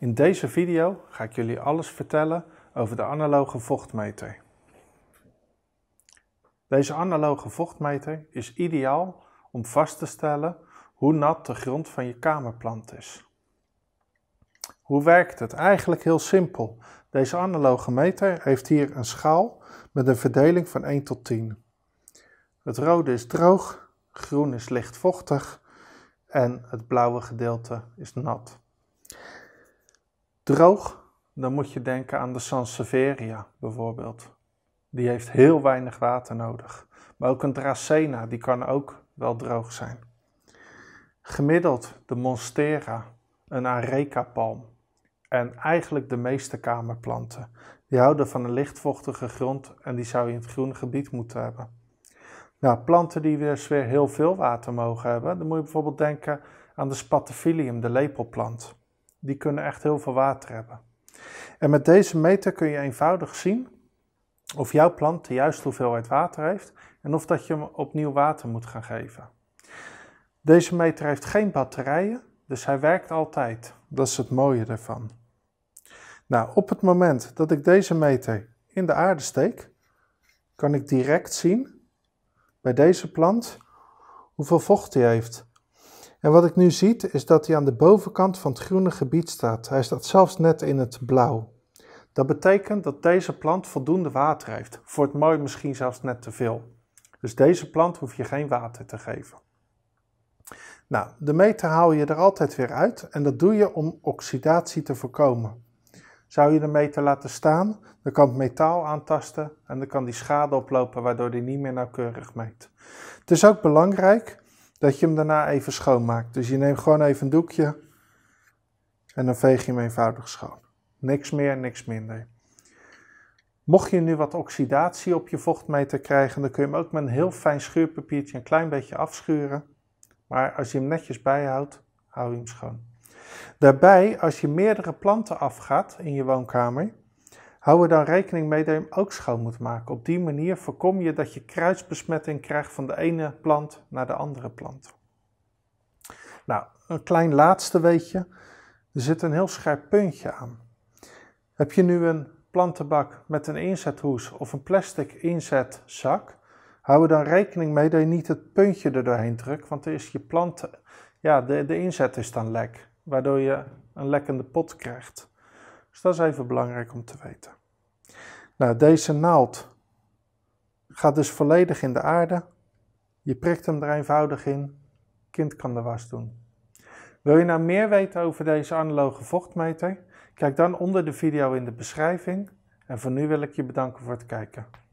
In deze video ga ik jullie alles vertellen over de analoge vochtmeter. Deze analoge vochtmeter is ideaal om vast te stellen hoe nat de grond van je kamerplant is. Hoe werkt het? Eigenlijk heel simpel. Deze analoge meter heeft hier een schaal met een verdeling van 1 tot 10. Het rode is droog, groen is licht vochtig en het blauwe gedeelte is nat droog, dan moet je denken aan de Sansevieria bijvoorbeeld. Die heeft heel weinig water nodig. Maar ook een Dracena, die kan ook wel droog zijn. Gemiddeld de Monstera, een Areca-palm. En eigenlijk de meeste kamerplanten. Die houden van een lichtvochtige grond en die zou je in het groene gebied moeten hebben. Nou, planten die dus weer heel veel water mogen hebben, dan moet je bijvoorbeeld denken aan de Spatafilium, de lepelplant die kunnen echt heel veel water hebben. En met deze meter kun je eenvoudig zien of jouw plant de juiste hoeveelheid water heeft en of dat je hem opnieuw water moet gaan geven. Deze meter heeft geen batterijen, dus hij werkt altijd. Dat is het mooie ervan. Nou, op het moment dat ik deze meter in de aarde steek, kan ik direct zien bij deze plant hoeveel vocht hij heeft. En wat ik nu zie is dat hij aan de bovenkant van het groene gebied staat. Hij staat zelfs net in het blauw. Dat betekent dat deze plant voldoende water heeft. Voor het mooi misschien zelfs net te veel. Dus deze plant hoef je geen water te geven. Nou, de meter haal je er altijd weer uit en dat doe je om oxidatie te voorkomen. Zou je de meter laten staan, dan kan het metaal aantasten en dan kan die schade oplopen waardoor die niet meer nauwkeurig meet. Het is ook belangrijk dat je hem daarna even schoonmaakt. Dus je neemt gewoon even een doekje en dan veeg je hem eenvoudig schoon. Niks meer, niks minder. Mocht je nu wat oxidatie op je vochtmeter krijgen, dan kun je hem ook met een heel fijn schuurpapiertje een klein beetje afschuren. Maar als je hem netjes bijhoudt, hou je hem schoon. Daarbij, als je meerdere planten afgaat in je woonkamer, Hou er dan rekening mee dat je hem ook schoon moet maken. Op die manier voorkom je dat je kruisbesmetting krijgt van de ene plant naar de andere plant. Nou, een klein laatste weetje. Er zit een heel scherp puntje aan. Heb je nu een plantenbak met een inzethoes of een plastic inzetzak, hou er dan rekening mee dat je niet het puntje er doorheen drukt, want er is je plant, ja, de, de inzet is dan lek, waardoor je een lekkende pot krijgt. Dus dat is even belangrijk om te weten. Nou, deze naald gaat dus volledig in de aarde. Je prikt hem er eenvoudig in. Kind kan de was doen. Wil je nou meer weten over deze analoge vochtmeter? Kijk dan onder de video in de beschrijving. En voor nu wil ik je bedanken voor het kijken.